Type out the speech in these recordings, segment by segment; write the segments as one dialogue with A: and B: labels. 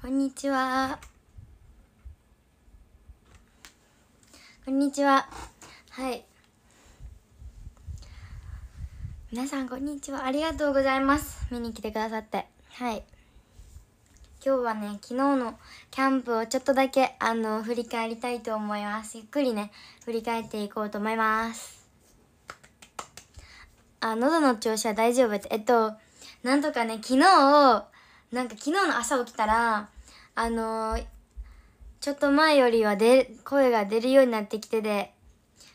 A: こんにちは。こんにちは。はい。皆さんこんにちは。ありがとうございます。見に来てくださって。はい。今日はね、昨日のキャンプをちょっとだけ、あの、振り返りたいと思います。ゆっくりね、振り返っていこうと思います。あ、喉の調子は大丈夫って。えっと、なんとかね、昨日、なんか昨日の朝起きたらあのー、ちょっと前よりはで声が出るようになってきてで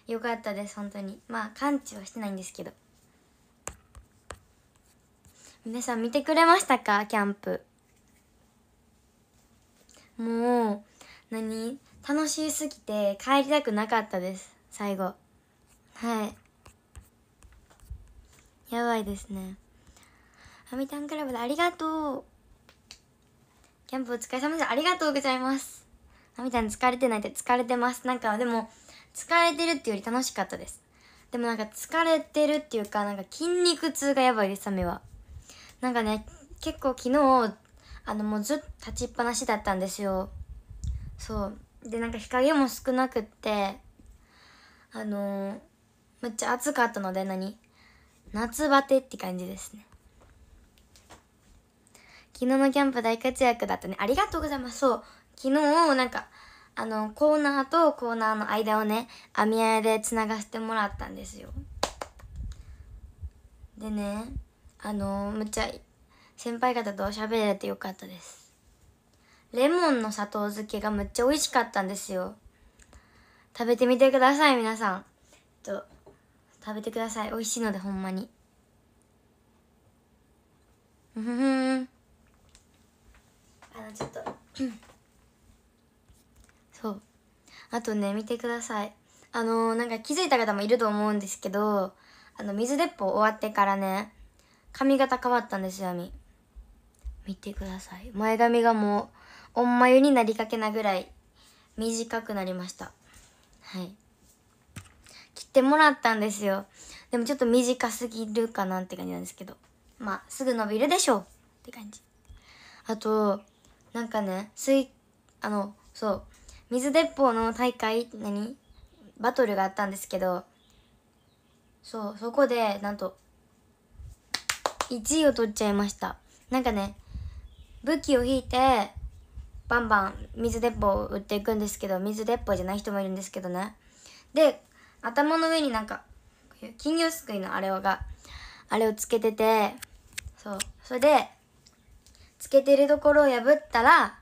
A: よかったです本当にまあ完治はしてないんですけど皆さん見てくれましたかキャンプもう何楽しすぎて帰りたくなかったです最後はいやばいですねアミタンクラブでありがとうキャンプお疲れ様です。ありがとうございます。あみたん疲れてないって疲れてます。なんかでも、疲れてるっていうより楽しかったです。でもなんか疲れてるっていうか、なんか筋肉痛がやばいです、サメは。なんかね、結構昨日、あのもうずっと立ちっぱなしだったんですよ。そう。で、なんか日陰も少なくって、あのー、めっちゃ暑かったので何、夏バテって感じですね。昨日のキャンプ大活躍だったね。ありがとうございます。そう。昨日、なんか、あの、コーナーとコーナーの間をね、網み合いで繋がせてもらったんですよ。でね、あの、むっちゃ、先輩方と喋れてよかったです。レモンの砂糖漬けがむっちゃ美味しかったんですよ。食べてみてください、皆さん。えっと、食べてください。美味しいので、ほんまに。うふふん。あのちょっと、そうあとね見てくださいあのー、なんか気づいた方もいると思うんですけどあの水鉄砲終わってからね髪型変わったんですよみ見てください前髪がもうおんまゆになりかけなぐらい短くなりましたはい切ってもらったんですよでもちょっと短すぎるかなって感じなんですけどまあすぐ伸びるでしょうって感じあとなんかね水あのそう水鉄砲の大会何バトルがあったんですけどそうそこでなんと1位を取っちゃいましたなんかね武器を引いてバンバン水鉄砲を打っていくんですけど水鉄砲じゃない人もいるんですけどねで頭の上になんか金魚すくいのあれをがあれをつけててそうそれでつけてるところを破ったら、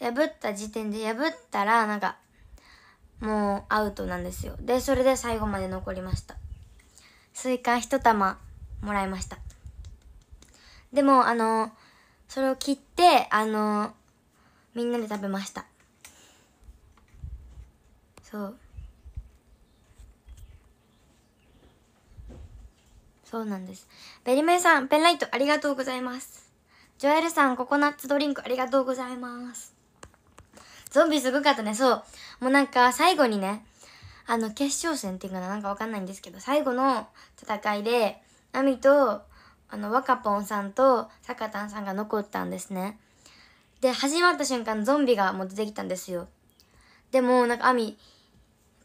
A: 破った時点で破ったら、なんか、もうアウトなんですよ。で、それで最後まで残りました。スイカ一玉もらいました。でも、あの、それを切って、あの、みんなで食べました。そう。そうなんです。ベリメイさん、ペンライトありがとうございます。ジョエルさん、ココナッツドリンクありがとうございます。ゾンビすごかったね。そう。もうなんか、最後にね、あの、決勝戦っていうかな、なんかわかんないんですけど、最後の戦いで、アミと、あの、ワカポンさんと、サカタンさんが残ったんですね。で、始まった瞬間、ゾンビがもう出てきたんですよ。でも、なんか、アミ、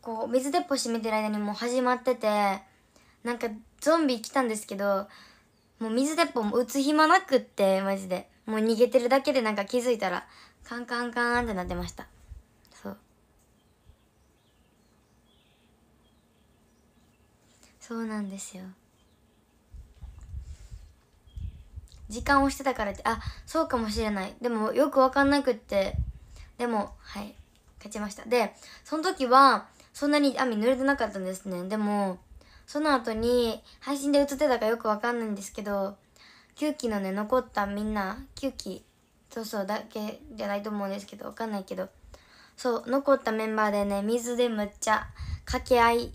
A: こう、水鉄砲閉めてる間にもう始まってて、なんか、ゾンビ来たんですけど、もう水鉄砲も打つ暇なくって、マジで。もう逃げてるだけでなんか気づいたら、カンカンカーンってなってました。そう。そうなんですよ。時間をしてたからって、あ、そうかもしれない。でもよくわかんなくって、でも、はい、勝ちました。で、その時は、そんなに網濡れてなかったんですね。でも、その後に配信で映ってたかよくわかんないんですけど9期のね残ったみんな9期そうそうだけじゃないと思うんですけどわかんないけどそう残ったメンバーでね水でむっちゃ掛け合い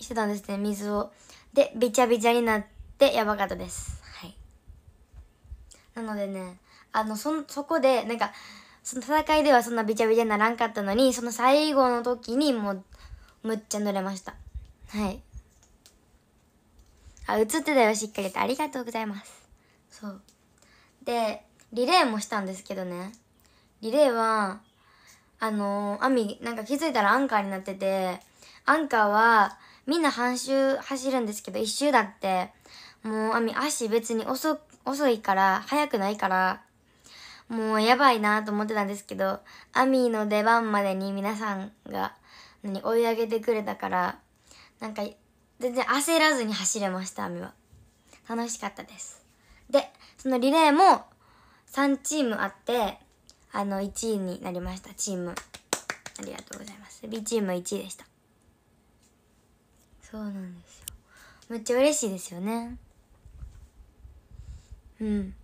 A: してたんですね水をでびちゃびちゃになってやばかったですはいなのでねあのそそこでなんかその戦いではそんなびちゃびちゃにならんかったのにその最後の時にもうむっちゃ濡れましたはいあ、映ってたよ、しっかりと。ありがとうございます。そう。で、リレーもしたんですけどね。リレーは、あのー、アミ、なんか気づいたらアンカーになってて、アンカーは、みんな半周走るんですけど、一周だって、もうアミ、足別に遅、遅いから、速くないから、もうやばいなと思ってたんですけど、アミの出番までに皆さんが、何、追い上げてくれたから、なんか、全然焦らずに走れました、雨は。楽しかったです。で、そのリレーも3チームあって、あの、1位になりました、チーム。ありがとうございます。B チーム1位でした。そうなんですよ。めっちゃ嬉しいですよね。うん。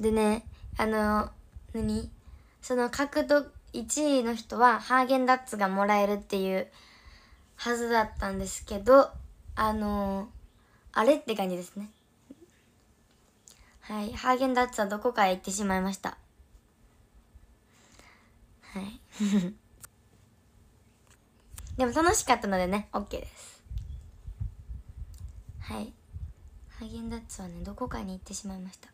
A: でね、あの、何その獲得、1位の人はハーゲンダッツがもらえるっていうはずだったんですけど、あのー、あれって感じですね。はい。ハーゲンダッツはどこかへ行ってしまいました。はい。でも楽しかったのでね、OK です。はい。ハーゲンダッツはね、どこかに行ってしまいました。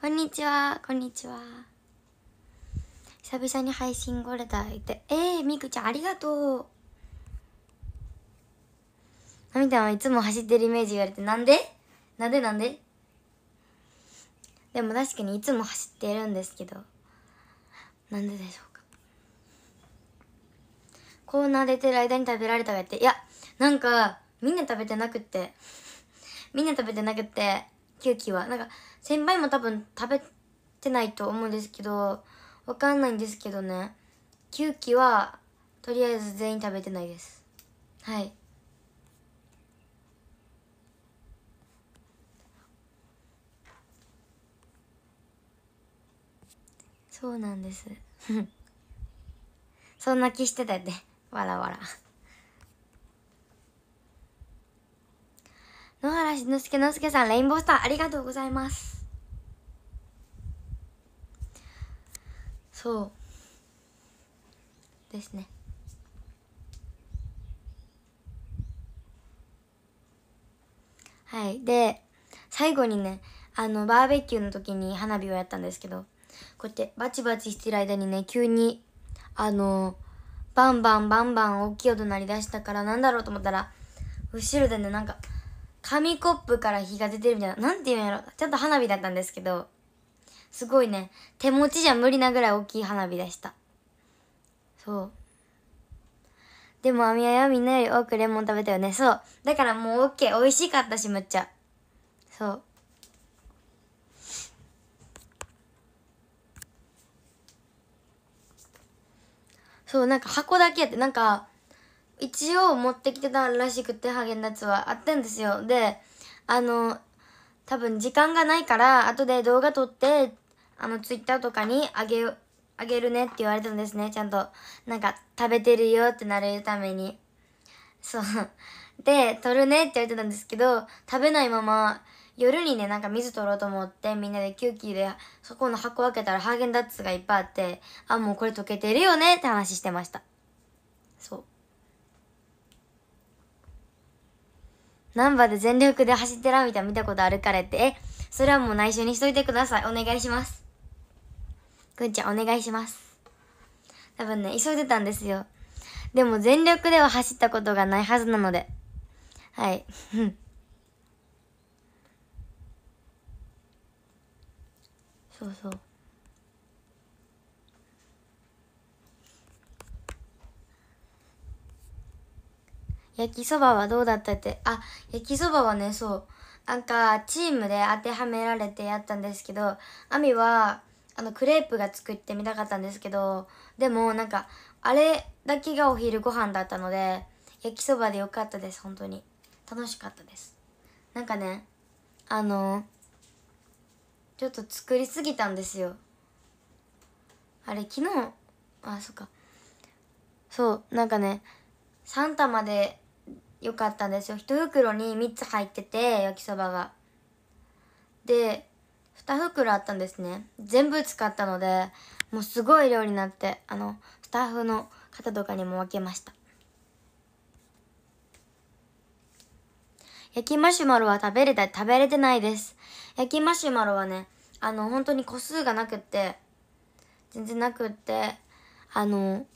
A: こんにちは、こんにちは。久々に配信来れたいて。えー、みくちゃんありがとう。なみたはいつも走ってるイメージ言われて、なんでなんでなんででも確かにいつも走ってるんですけど、なんででしょうか。コーナー出てる間に食べられたがって、いや、なんか、みんな食べてなくって、みんな食べてなくって、9期キは。なんか、先輩も多分食べてないと思うんですけど、わかんないんですけどね。9期は、とりあえず全員食べてないです。はい。そうなんです そんな気してたねわらわら野原しのすけのすけさんレインボースターありがとうございますそうですねはいで最後にねあのバーベキューの時に花火をやったんですけどこうやってバチバチしてる間にね、急に、あの、バンバンバンバン大きい音鳴り出したからなんだろうと思ったら、後ろでね、なんか、紙コップから火が出てるみたいな、何て言うんやろ、ちょっと花火だったんですけど、すごいね、手持ちじゃ無理なぐらい大きい花火でした。そう。でも、あみやはみんなより多くレモン食べたよね。そう。だからもう OK。美味しかったし、むっちゃ。そう。そうなんか箱だけやってなんか一応持ってきてたらしくてハーゲンダッツはあったんですよであの多分時間がないから後で動画撮ってあのツイッターとかにあげあげるねって言われたんですねちゃんとなんか食べてるよってなれるためにそうで撮るねって言われてたんですけど食べないまま夜にねなんか水取ろうと思ってみんなでキューキーでそこの箱開けたらハーゲンダッツがいっぱいあってあもうこれ溶けてるよねって話してましたそう難波で全力で走ってらみたい見たことあるからってえそれはもう内緒にしといてくださいお願いしますくんちゃんお願いします多分ね急いでたんですよでも全力では走ったことがないはずなのではい。そうそう焼きそばはどうだったってあ焼きそばはねそうなんかチームで当てはめられてやったんですけどあみはあのクレープが作ってみたかったんですけどでもなんかあれだけがお昼ご飯だったので焼きそばでよかったです本当に楽しかったですなんかねあのちょっと作りすぎたんですよあれ昨日あそっかそうなんかね3玉でよかったんですよ1袋に3つ入ってて焼きそばがで2袋あったんですね全部使ったのでもうすごい量になってあのスタッフの方とかにも分けました焼きマシュマロは食べれた食べれてないです焼きマシュマロはね、あの、本当に個数がなくって、全然なくって、あの、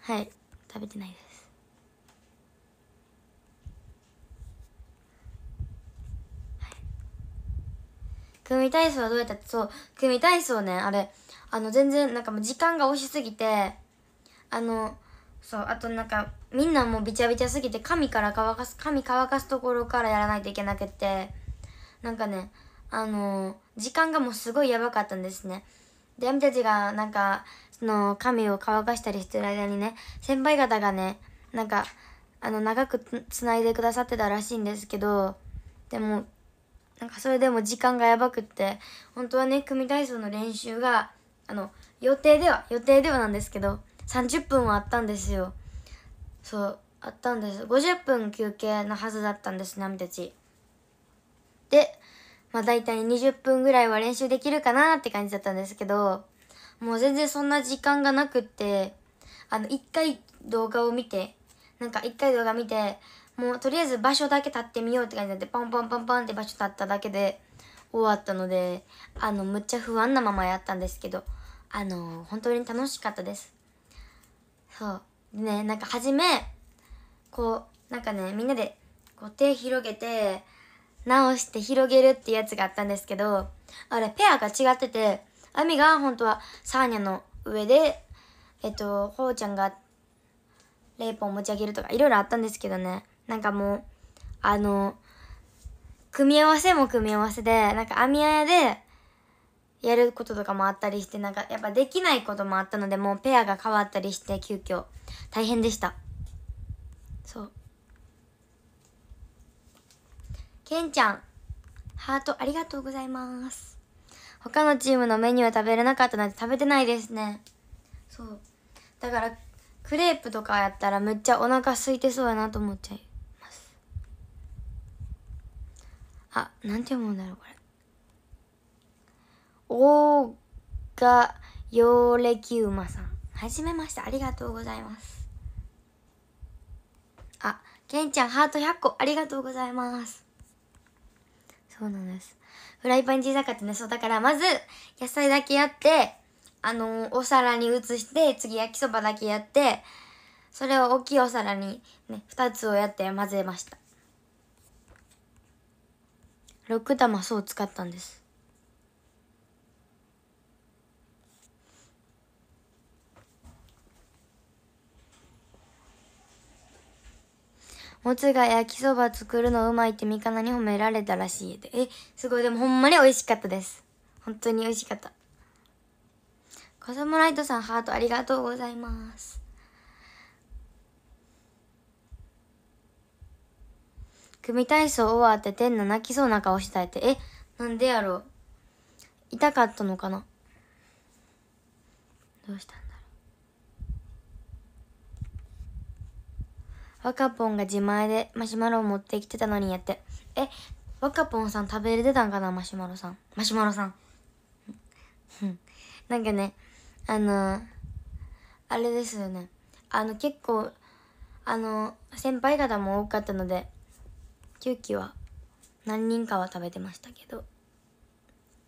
A: はい、食べてないです。はい、組体操はどうやったって、そう、組体操ね、あれ、あの、全然、なんかもう時間が押しすぎて、あの、そう、あとなんか、みんなもうびちゃびちゃすぎて、髪から乾かす、髪乾かすところからやらないといけなくて、なんかね、あの時間がもうすごいやばかったんですねで闇たちがなんかその髪を乾かしたりしてる間にね先輩方がねなんかあの長くつないでくださってたらしいんですけどでもなんかそれでも時間がやばくって本当はね組体操の練習があの予定では予定ではなんですけど30分はあったんですよそうあったんです50分休憩のはずだったんですね。みたちでまあ大体20分ぐらいは練習できるかなって感じだったんですけど、もう全然そんな時間がなくって、あの、一回動画を見て、なんか一回動画見て、もうとりあえず場所だけ立ってみようって感じになって、パンパンパンパンって場所立っただけで終わったので、あの、むっちゃ不安なままやったんですけど、あの、本当に楽しかったです。そう。でね、なんか初め、こう、なんかね、みんなで、こう手広げて、直して広げるってやつがあったんですけど、あれ、ペアが違ってて、アミが本当はサーニャの上で、えっと、ほうちゃんがレイポン持ち上げるとか、いろいろあったんですけどね。なんかもう、あの、組み合わせも組み合わせで、なんかミあやで、やることとかもあったりして、なんかやっぱできないこともあったので、もうペアが変わったりして、急遽、大変でした。そう。けんちゃん、ハートありがとうございます。他のチームのメニュー食べれなかったなんて食べてないですね。そう。だから、クレープとかやったらめっちゃお腹空いてそうやなと思っちゃいます。あ、なんて読むんだろう、これ。大賀洋歴馬さん。はじめまして。ありがとうございます。あ、けんちゃんハート100個ありがとうございます。そうなんです。フライパン小さかったね。そう、だからまず、野菜だけやって、あのー、お皿に移して、次焼きそばだけやって、それを大きいお皿にね、2つをやって混ぜました。6玉そう使ったんです。もつが焼きそば作るのうまいってみかなに褒められたらしいで。え、すごい。でもほんまに美味しかったです。本当に美味しかった。コスモライトさんハートありがとうございます。組体操終わって天の泣きそうな顔したいって。え、なんでやろう痛かったのかなどうしたのワカポンが自前でマシュマロを持ってきてたのにやって。え、ワカポンさん食べれてたんかなマシュマロさん。マシュマロさん。なんかね、あのー、あれですよね。あの、結構、あのー、先輩方も多かったので、9期は何人かは食べてましたけど、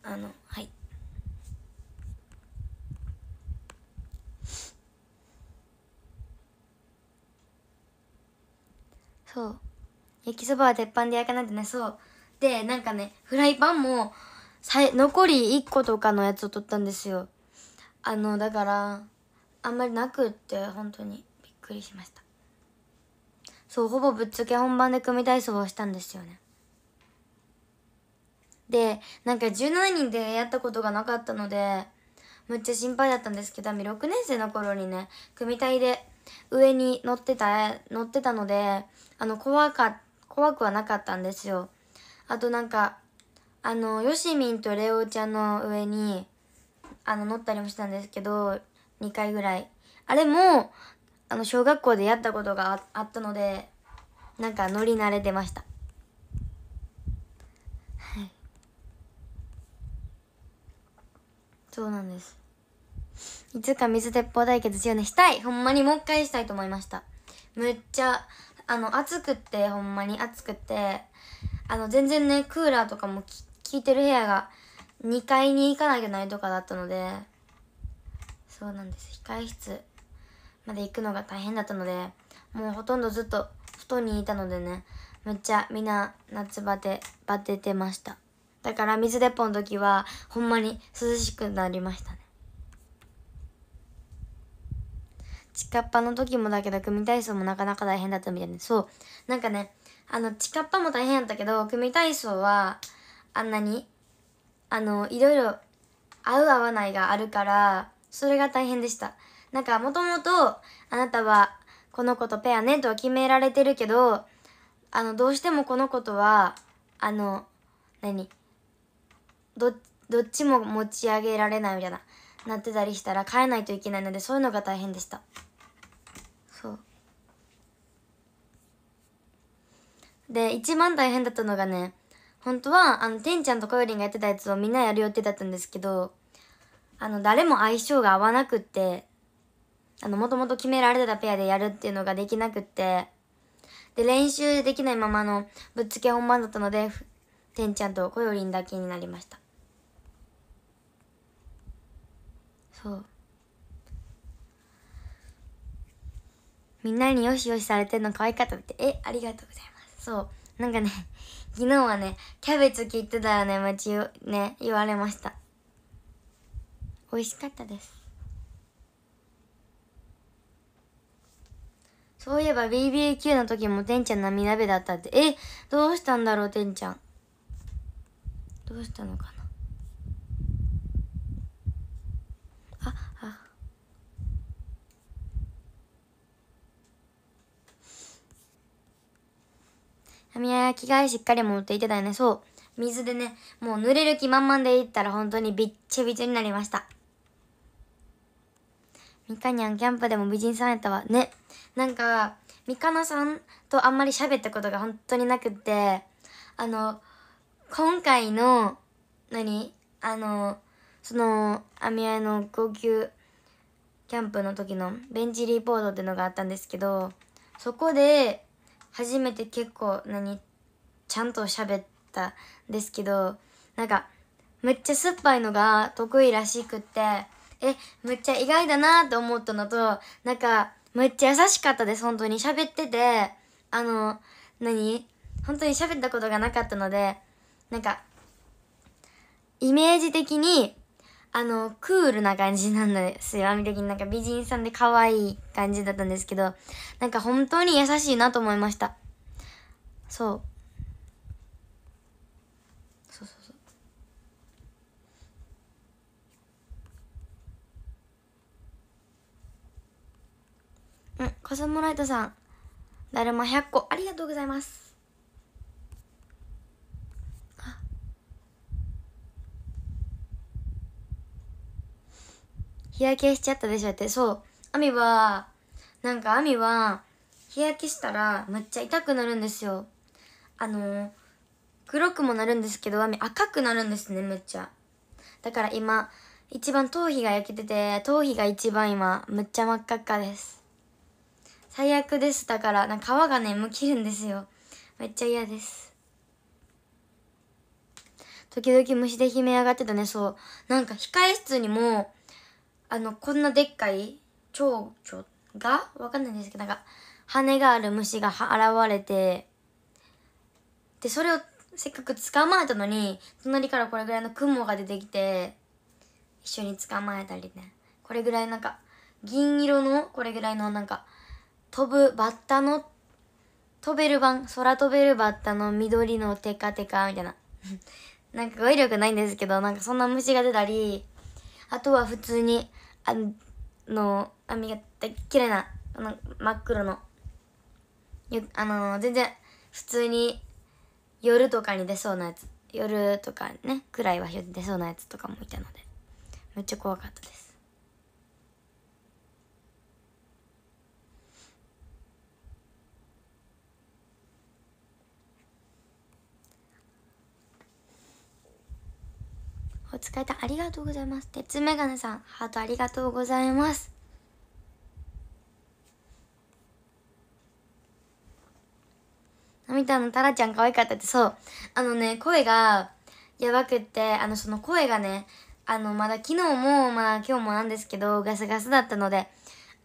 A: あの、はい。そう焼きそばは鉄板で焼かないとねそうでなんかねフライパンもさ残り1個とかのやつを取ったんですよあのだからあんまりなくって本当にびっくりしましたそうほぼぶっつけ本番で組体操をしたんですよねでなんか17人でやったことがなかったのでむっちゃ心配だったんですけど6年生の頃にね組体で上に乗ってた乗ってたのであの、怖か、怖くはなかったんですよ。あとなんか、あの、ヨシミンとレオちゃんの上に、あの、乗ったりもしたんですけど、2回ぐらい。あれも、あの、小学校でやったことがあったので、なんか乗り慣れてました。はい。そうなんです。いつか水鉄砲対決しようね。したいほんまにもう一回したいと思いました。むっちゃ、あの暑くってほんまに暑くてあの全然ねクーラーとかも効いてる部屋が2階に行かなきゃないとかだったのでそうなんです控え室まで行くのが大変だったのでもうほとんどずっと外にいたのでねめっちゃみんな夏バテバテてましただから水鉄砲の時はほんまに涼しくなりましたねチカッパの時もだけど、組体操もなかなか大変だったみたいで、そう。なんかね、あの、チカッパも大変やったけど、組体操は、あんなに、あの、いろいろ、合う合わないがあるから、それが大変でした。なんか、もともと、あなたは、この子とペアね、とは決められてるけど、あの、どうしてもこの子とは、あの、何ど、どっちも持ち上げられないみたいな、なってたりしたら、変えないといけないので、そういうのが大変でした。で、一番大変だったのがね、本当は、あの、てんちゃんとこよりんがやってたやつをみんなやる予定だったんですけど、あの、誰も相性が合わなくって、あの、もともと決められてたペアでやるっていうのができなくって、で、練習できないままのぶっつけ本番だったので、てんちゃんとこよりんだけになりました。そう。みんなによしよしされてるの可愛かったって、え、ありがとうございます。そうなんかね 昨日はねキャベツ切ってたよね街をね言われました美味しかったですそういえば BBQ の時もてんちゃん涙目だったってえどうしたんだろうてんちゃんどうしたのかなや着替えしっかり持っていってたよね。そう。水でね、もう濡れる気満々でいったら本当にびっちょびちょになりました。みかにゃんキャンプでも美人さんやったわ。ね。なんか、みかなさんとあんまり喋ったことが本当になくって、あの、今回の、何あの、その、アミヤの高級キャンプの時のベンチリポートっていうのがあったんですけど、そこで、初めて結構何ちゃんと喋ったんですけどなんかめっちゃ酸っぱいのが得意らしくってえめっちゃ意外だなって思ったのとなんかめっちゃ優しかったです本当に喋っててあの何本当に喋ったことがなかったのでなんかイメージ的にあの、クールな感じなんですよ。網的になんか美人さんで可愛い感じだったんですけど、なんか本当に優しいなと思いました。そう。そうそうそう。うん、コスモライトさん、だるま100個、ありがとうございます。日焼けしちゃったでしょって、そう。アミは、なんかアミは、日焼けしたらむっちゃ痛くなるんですよ。あの、黒くもなるんですけど、アミ赤くなるんですね、むっちゃ。だから今、一番頭皮が焼けてて、頭皮が一番今、むっちゃ真っ赤っかです。最悪です。だから、なんか皮がね、むきるんですよ。めっちゃ嫌です。時々虫で悲鳴上がってたね、そう。なんか控え室にも、あの、こんなでっかい蝶々がわかんないんですけど、なんか、羽がある虫が現れて、で、それをせっかく捕まえたのに、隣からこれぐらいの雲が出てきて、一緒に捕まえたりね。これぐらいなんか、銀色の、これぐらいのなんか、飛ぶバッタの、飛べる版、空飛べるバッタの緑のテカテカみたいな。なんか語彙力ないんですけど、なんかそんな虫が出たり、あとは普通に、あの、網が大嫌いな、あの、真っ黒の、あの、全然、普通に、夜とかに出そうなやつ。夜とかね、くらいは出そうなやつとかもいたので、めっちゃ怖かったです。お疲れたありがとうございます。鉄メガネさん、ハートありがとうございます。涙のタラちゃん可愛かったって、そう。あのね、声がやばくって、あの、その声がね、あの、まだ昨日も、まあ今日もなんですけど、ガスガスだったので、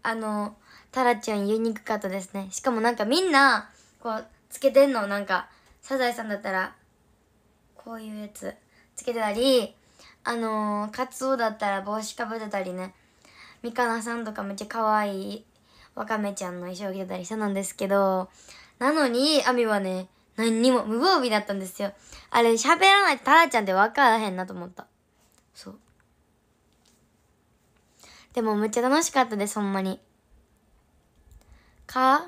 A: あの、タラちゃん言いにくかったですね。しかもなんかみんな、こう、つけてんの、なんか、サザエさんだったら、こういうやつ、つけてたり、あのー、カツオだったら帽子かぶってたりねみかなさんとかめっちゃ可愛いわかめちゃんの衣装着てたりしたんですけどなのにあみはね何にも無防備だったんですよあれ喋らないとタラちゃんって分からへんなと思ったそうでもめっちゃ楽しかったですほんまに蚊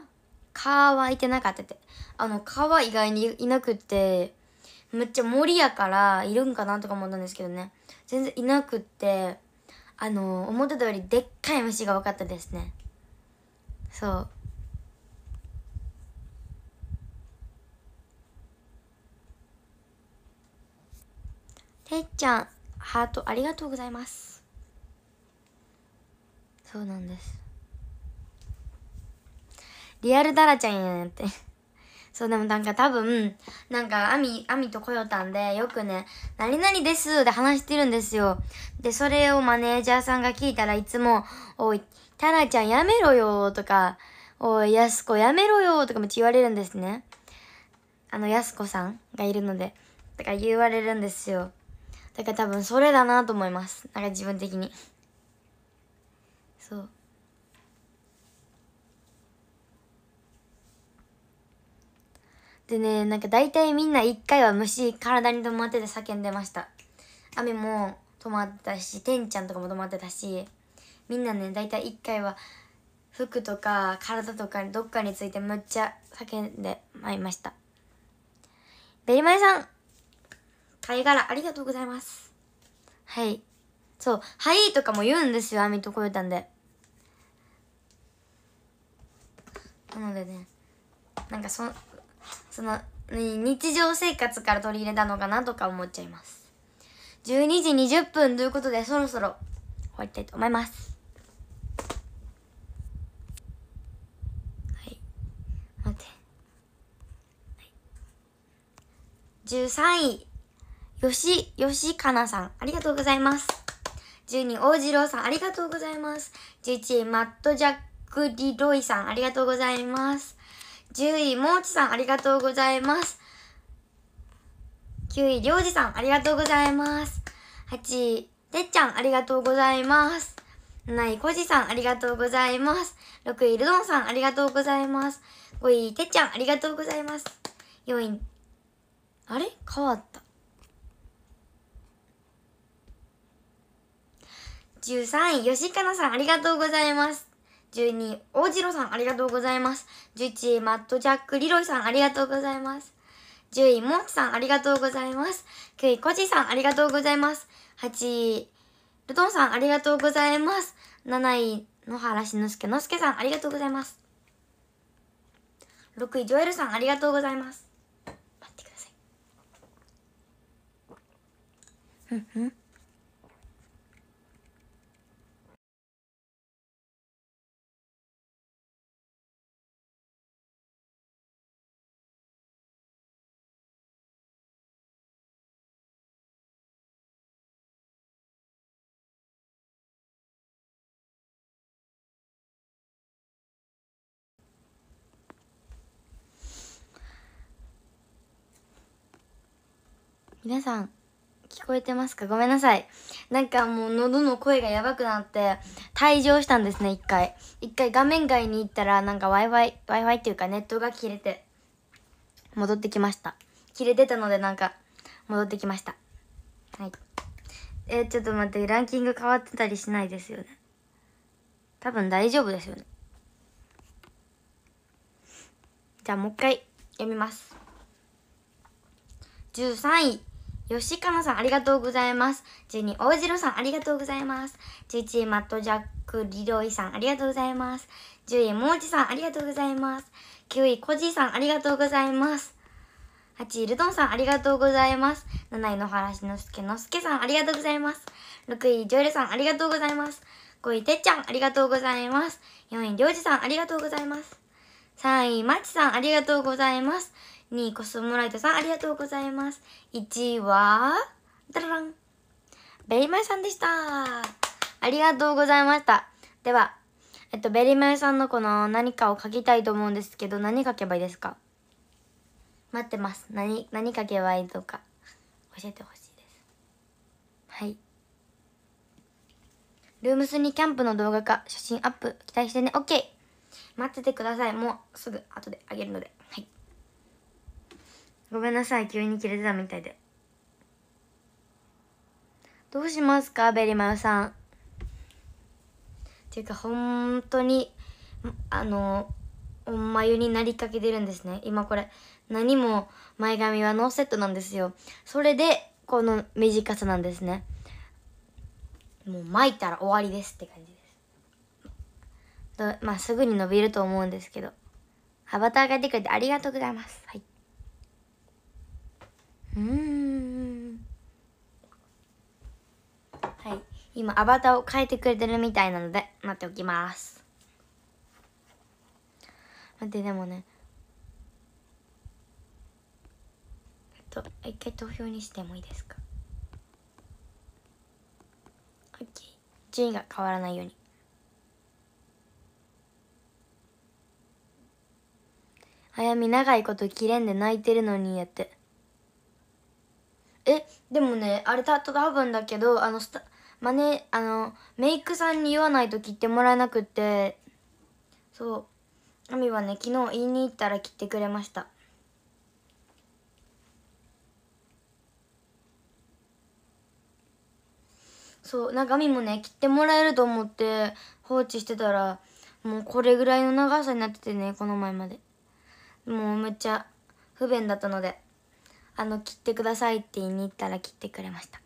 A: 蚊はいてなかったってあの蚊は意外にいなくてめっちゃ森やからいるんかなとか思ったんですけどね全然いなくってあの思った通りでっかい虫が多かったですねそうてっちゃんハートありがとうございますそうなんですリアルダラちゃんやんってそう、でもなんか多分、なんか、アミ、アミとコヨタンで、よくね、何々ですって話してるんですよ。で、それをマネージャーさんが聞いたらいつも、おい、タラちゃんやめろよとか、おい、やすこやめろよとかも言われるんですね。あの、やすこさんがいるので、だから言われるんですよ。だから多分それだなと思います。なんか自分的に。でね、なんか大体みんな一回は虫体に止まってて叫んでました。雨も止まってたし、てんちゃんとかも止まってたし、みんなね、大体一回は服とか体とかどっかについてむっちゃ叫んでまいりました。ベリマイさん、貝殻ありがとうございます。はい。そう、はいとかも言うんですよ、網とこよたんで。なのでね、なんかそ、その、日常生活から取り入れたのかなとか思っちゃいます。12時20分ということで、そろそろ終わりたいと思います。はい。待って。はい、13位。よし、よしかなさん、ありがとうございます。12、大次郎さん、ありがとうございます。11、マット・ジャック・リロイさん、ありがとうございます。10位、もうちさん、ありがとうございます。9位、りょうじさん、ありがとうございます。8位、てっちゃん、ありがとうございます。7位、こじさん、ありがとうございます。6位、るどんさん、ありがとうございます。5位、てっちゃん、ありがとうございます。4位、あれ変わった。13位、しかなさん、ありがとうございます。12位、大次郎さん、ありがとうございます。11位、マットジャック・リロイさん、ありがとうございます。10位、モンスさん、ありがとうございます。9位、コジさん、ありがとうございます。8位、ルトンさん、ありがとうございます。7位、野原しのすけのすけさん、ありがとうございます。6位、ジョエルさん、ありがとうございます。待ってください。うんうん。皆さん聞こえてますかごめんなさいなんかもう喉の声がやばくなって退場したんですね一回一回画面外に行ったらなんか w i f i w i f i っていうかネットが切れて戻ってきました切れてたのでなんか戻ってきましたはいえー、ちょっと待ってランキング変わってたりしないですよね多分大丈夫ですよねじゃあもう一回読みます13位吉かさんありがとうございます。12、大城さんありがとうございます。11位、マットジャック・リロイさんありがとうございます。10位、モーチさんありがとうございます。9位、コジさんありがとうございます。8位、ルドンさんありがとうございます。7位、野原しのすけのすけさんありがとうございます。6位、ジョエルさんありがとうございます。5位、てっちゃんありがとうございます。4位、りょうじさんありがとうございます。3位、まちさんありがとうございます。2位、コスモライトさん、ありがとうございます。1位は、ダララン。ベリマヨさんでした。ありがとうございました。では、えっと、ベリマヨさんのこの何かを書きたいと思うんですけど、何書けばいいですか待ってます。何、何書けばいいとか、教えてほしいです。はい。ルームスにキャンプの動画か、写真アップ、期待してね。OK! 待っててください。もうすぐ後であげるので。ごめんなさい、急に切れてたみたいで。どうしますか、ベリマヨさん。っていうか、本当に、あの、おまゆになりかけてるんですね。今これ、何も前髪はノーセットなんですよ。それで、この短さなんですね。もう巻いたら終わりですって感じです。まあ、すぐに伸びると思うんですけど。アバターが出てくれてありがとうございます。はい。今アバターを変えてくれてるみたいなので待っておきます待ってでもねえっと一回投票にしてもいいですか OK 順位が変わらないようにあやみ長いこと切れんで泣いてるのにやってえでもねあれた多んだけどあのスタマネあのメイクさんに言わないと切ってもらえなくってそうあみはね昨日言いに行ったら切ってくれましたそうなんか亜美もね切ってもらえると思って放置してたらもうこれぐらいの長さになっててねこの前までもうむっちゃ不便だったのであの切ってくださいって言いに行ったら切ってくれました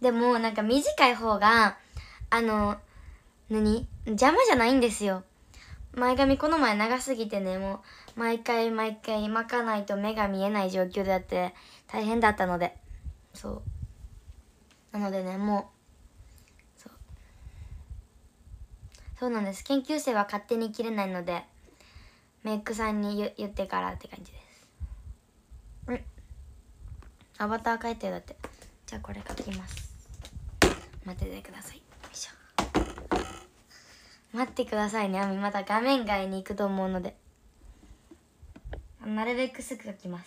A: でもなんか短い方があの何邪魔じゃないんですよ前髪この前長すぎてねもう毎回毎回巻かないと目が見えない状況であって大変だったのでそうなのでねもうそうそうなんです研究生は勝手に切れないのでメイクさんに言ってからって感じですうんアバター書いてよ、だってじゃあこれ書きます待っててください待ってくださいねあみまた画面外に行くと思うのでなるべくすぐ書きます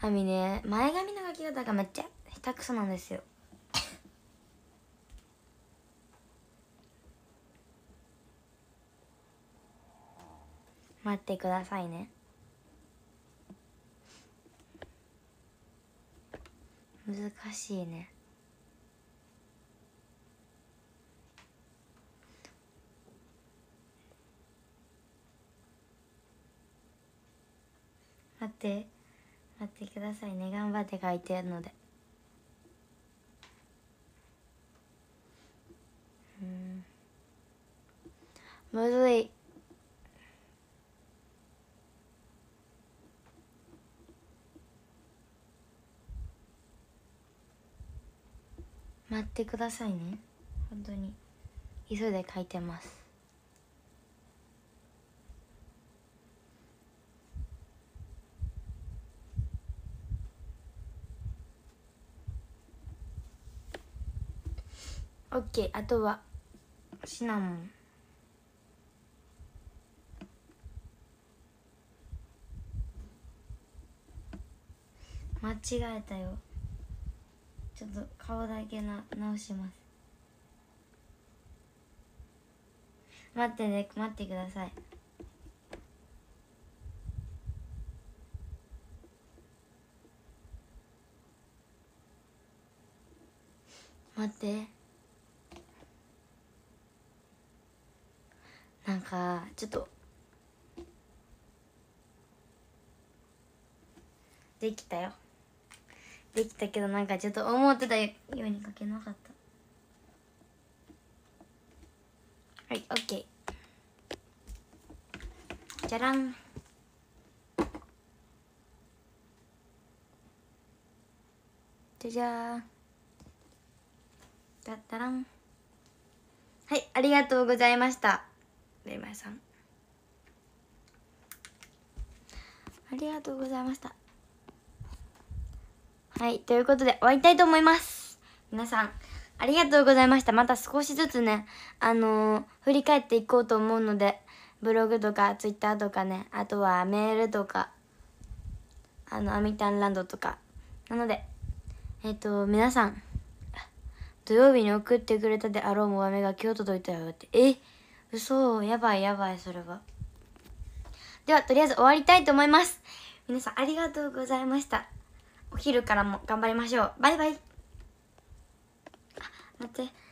A: あみね前髪の書き方がめっちゃ下手くそなんですよ待ってくださいね難しいね待って待ってくださいね頑張って書いてるのでうんむずい待ってくださいね本当に急いで書いてますオッケーあとはシナモン間違えたよちょっと顔だけな直します待ってね待ってください待ってかちょっとできたよできたけどなんかちょっと思ってたように書けなかったはい、オッケー。じゃらん。じゃじゃー。だったらん。はい、ありがとうございました。さんありがとうございましたはいということで終わりたいと思います皆さんありがとうございましたまた少しずつねあのー、振り返っていこうと思うのでブログとかツイッターとかねあとはメールとかあのアミタンランドとかなのでえっ、ー、と皆さん土曜日に送ってくれたであろうも豆が今日届いたよってえっ嘘やばいやばいそれはではとりあえず終わりたいと思います皆さんありがとうございましたお昼からも頑張りましょうバイバイあ待って